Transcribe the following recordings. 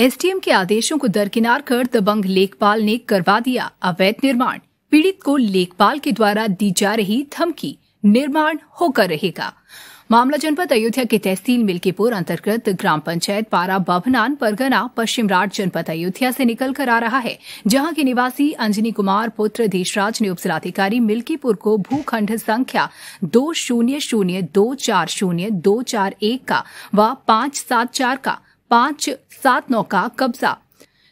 SDM के आदेशों को दरकिनार कर दबंग लेखपाल ने करवा दिया अवैध निर्माण पीड़ित को लेखपाल के द्वारा दी जा रही धमकी निर्माण होकर रहेगा मामला जनपद अयोध्या के तहसील मिल्कीपुर अंतर्गत ग्राम पंचायत पारा बभनान परगना पश्चिम राट जनपद अयोध्या से निकल कर आ रहा है जहां के निवासी अंजनी कुमार पुत्र देशराज ने उप जिलाधिकारी मिल्कीपुर को भूखंड संख्या दो शून्य शून्य दो चार शून्य दो चार एक का व पांच सात चार का पाँच सात नौ का कब्जा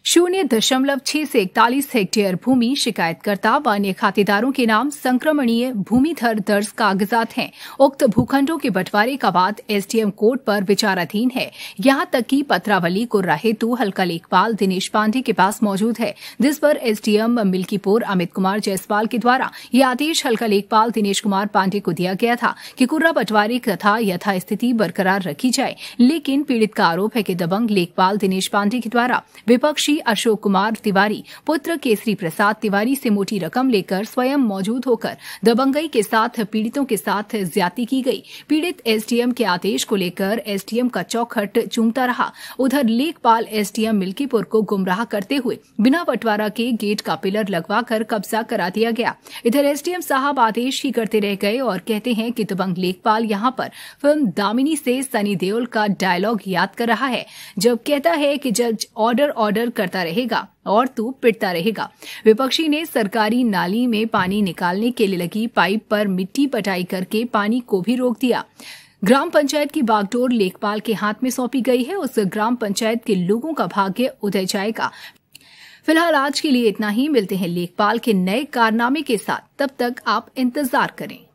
शून्य दशमलव छह से इकतालीस हेक्टेयर भूमि शिकायतकर्ता व अन्य खातेदारों के नाम संक्रमणीय भूमिधर दर्ज कागजात हैं उक्त भूखंडों के बंटवारे का बाद एसडीएम कोर्ट पर विचाराधीन है यहां तक कि पत्रावली कुर्रा हेतु हल्का लेखपाल दिनेश पांडे के पास मौजूद है जिस पर एसडीएम मिल्कीपुर अमित कुमार जायसवाल के द्वारा यह आदेश हल्का लेखपाल दिनेश कुमार पांडे को दिया गया था कि कुर्रा बंटवारे तथा यथास्थिति बरकरार रखी जाए लेकिन पीड़ित का आरोप है कि दबंग लेखपाल दिनेश पांडे के द्वारा विपक्षी मंत्री अशोक कुमार तिवारी पुत्र केसरी प्रसाद तिवारी से मोटी रकम लेकर स्वयं मौजूद होकर दबंगई के साथ पीड़ितों के साथ ज्यादा की गई पीड़ित एसडीएम के आदेश को लेकर एसडीएम का चौखट चूमता रहा उधर लेखपाल एसडीएम मिल्कीपुर को गुमराह करते हुए बिना बंटवारा के गेट का पिलर लगवाकर कब्जा करा दिया गया इधर एसडीएम साहब आदेश ही करते रह गए और कहते हैं कि दबंग लेखपाल यहां पर फिल्म दामिनी से सनी देओल का डायलॉग याद कर रहा है जब कहता है कि जज ऑर्डर ऑर्डर कर करता रहेगा और तू पिटता रहेगा विपक्षी ने सरकारी नाली में पानी निकालने के लिए लगी पाइप पर मिट्टी पटाई करके पानी को भी रोक दिया ग्राम पंचायत की बागडोर लेखपाल के हाथ में सौंपी गई है उस ग्राम पंचायत के लोगों का भाग्य उदय जाएगा फिलहाल आज के लिए इतना ही मिलते हैं लेखपाल के नए कारनामे के साथ तब तक आप इंतजार करें